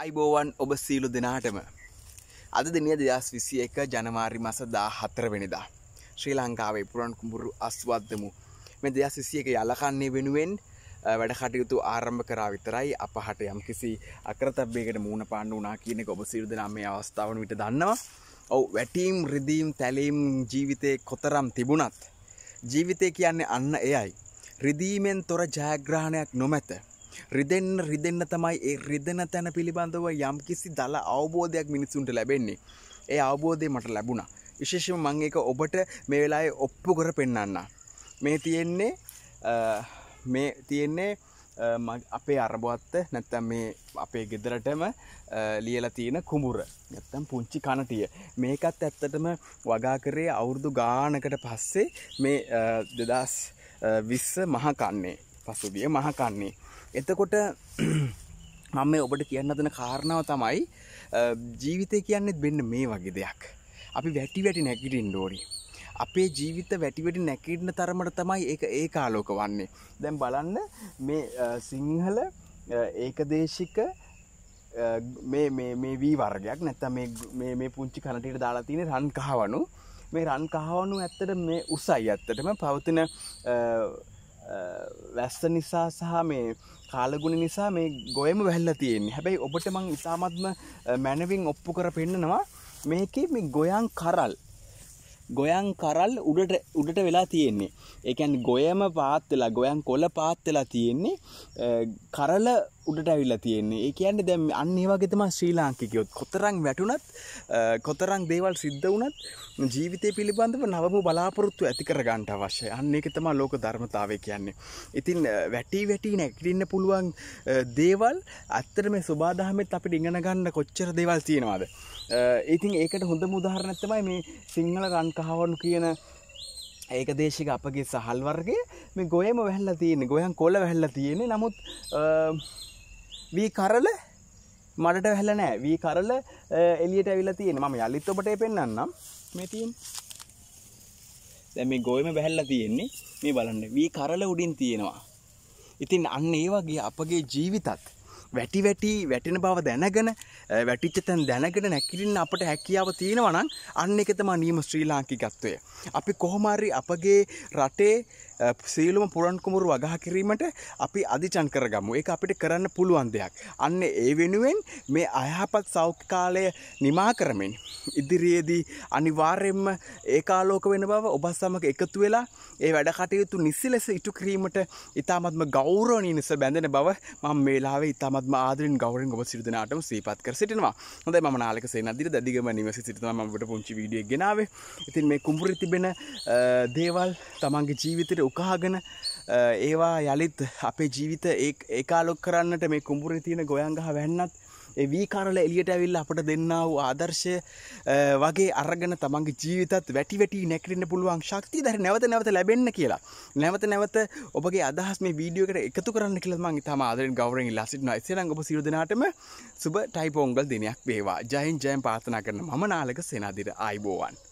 අයිබෝවන් ඔබ සීලු දෙනාටම අද දෙනිය දෙදස් විසි එක ජනමාරි මස දා හතර වෙනදා ශ්‍රී ලංකාවේ පුරන් කුඹුරු අස්වද්දමු මෙ දෙදස් විසි එක යලකන්නේ වෙනුවෙන් වැඩ කටයුතු ආරම්භ කරා විතරයි අපහට යම් කිසි අකරතබ්බේකට මූුණ පාණ්ඩ වනා කියනෙ ඔබ සිරු දෙනාමේ අවස්ථාවන විට දන්නවා ඔව වැටීම් රිදීම් තැලීම් ජීවිතය කොතරම් තිබුණත් ජීවිතය කියන්නේ අන්න එයයි රිදීමෙන් තොර ජයග්‍රහණයක් නොමැත රිදෙන්න රිදෙන්න තමයි ඒ රිදෙන තැන පිළිබඳව යම් කිසි දල අවබෝධයක් මිනිසුන්ට ලැබෙන්නේ ඒ අවබෝධය මට ලැබුණා විශේෂම මං එක ඔබට මේ වෙලාවේ ඔප්පු කර පෙන්වන්න මේ තියෙන්නේ මේ තියෙන්නේ අපේ අරබුවත්ත නැත්තම් මේ අපේ ගෙදරටම ලියලා තියෙන කුඹුර නැත්තම් පුංචි කනටිය මේකත් ඇත්තටම වගා කරේ අවුරුදු ගානකට පස්සේ මේ දෙදස් විස්ස මහකන්නේ පසුබිය මහකන්නේ එතකොට මම මේ ඔබට කියන්න දෙන කාරණාව තමයි ජීවිතය කියන්නෙත් වෙන්න මේ වගේ දෙයක්. අපි වැටි වැටි නැගිටින්න ඕනි. අපේ ජීවිත වැටි වැටි නැගිටින තරමට තමයි ඒක ඒකාලෝක වන්නේ. දැන් බලන්න මේ සිංහල ඒකදේශික මේ මේ මේ වී වර්ගයක් නැත්තම් මේ මේ පුංචි කනටියට දාලා තියෙන රන් කහවණු මේ රන් කහවණු ඇත්තට මේ උසයි ඇත්තටම පවතින වැස්ස නිසා සහ මේ කාලගුණ නිසා මේ ගොයම වැල්ල තියෙන් හැබැයි ඔබට මං ඉතාමත්ම මැනවින් ඔප්පු කර පෙන්න්නනවා මේක මේ ගොයන් කරල් ගොයන් කරල් උඩට උඩට වෙලා තියෙන්නේ එකන් ගොයම පාත්වෙලා ගොයන් කොල පාත්වෙලා තියෙන්නේ කරල උඩට ඇවිල්ලා තියෙන්නේ ඒ කියන්න දැම් අන්නේ වගේතම ශ්‍රී ලාංකිකයොත් කොතරං වැටුනත් කොතරං දේවල් සිද්ධ වනත් ජීවිතය පිළිබඳව නවම බලාපොරොත්තු ඇති කරගන්නට අවශ්‍ය අන්න එක තමා ලෝක ධර්මතාවය කියන්නේ ඉතින් වැටි වැටී නැකිටින්න පුළුවන් දේවල් අත්තර මේ ස්වබාදහමත් අපිට ඉගෙනගන්න කොච්චර දේවල් තියෙනවාද ඉතින් ඒකට හොඳ මුදාහරණත්තමයි මේ සිංහල රන්කහවනු කියන ඒක දේශික අපගේ සහල් වර්ගේ මේ ගොයම වැහල්ලා තියෙන ගොයන් කොල වැහල්ලා තියෙන නමුත් වී කරල මඩට වැහල නෑ වී කරල එලියට ඇවිල තියෙන ම යල්ලිත් ඔබට පෙන්න්නම් මෙතින් දැම ගොයම බැහැල්ල තියෙන්නේ මේ බලන්න වී කරල උඩින් තියෙනවා ඉතින් අන්න ඒ වගේ අපගේ ජීවිතත් වැටි වැටි වැටෙන බව දැනගෙන වැටිච්චතැන් දැනගෙන නැකිරින් අපට හැකියාව තියෙනවනම් අන්න එකතම නීම ශ්‍රී ලාංකිකත්වය අපි කොහොමරි අපගේ රටේ සියලුම පුරන් කුමරු වගහා කිරීමට අපි අධිචන් කරගමු. ඒක අපිට කරන්න පුළුවන් දෙයක්. අන්න ඒ වෙනුවෙන් මේ අයහපත් සෞඛ්‍ය කාලය නිමා කරමින් ඉදිරියේදී අනිවාර්යයෙන්ම ඒකාලෝක වෙන බව ඔබ සමග එකතු වෙලා ඒ වැඩ කටයුතු නිසි ලෙස ඉටු කිරීමට ඉතාමත්ම ගෞරවණීය ලෙස බැඳෙන බව මම මේ වෙලාවේ ඉතාමත්ම ආදරෙන් ගෞරවයෙන් ඔබ සියලු දෙනාටම සිහිපත් කර සිටිනවා. හොඳයි මම නාලක සේනාධිර දදිගම නිවසේ සිටිනවා මම ඔබට පුංචි වීඩියෝ එකක් ගෙනාවේ. ඉතින් මේ කුඹුරේ තිබෙන දේවල් තමන්ගේ ජීවිතේ උකාගෙන ඒවා යළිත් අපේ ජීවිත ඒකාලොක් කරන්නට මේ කුඹුරේ තියෙන ගොයන්ගහ වැන්නත් වීකාරල එලියට ඇවිල්ල අපට දෙන්න වූ ආදර්ශය වගේ අරගෙන තමන්ගේ ජීවිතත් වැටි වැටි නැකරන්න පුළුවන් ශක්ති දර නැවත නැවත ලැබෙන්න කියලා නැවත නැවත ඔබගේ අදහස් මේ වීඩියෝකට එකතු කරන්න කියලමන් තම ආදරෙන් ගෞරෙන් ලසිටන එසරංග සිරදනාටම සුබ ටයිපෝංගල් දෙනයක් වේවා ජයින් ජයම් පාතනා කරන මනාලක සෙනදිර අයිබෝවන්.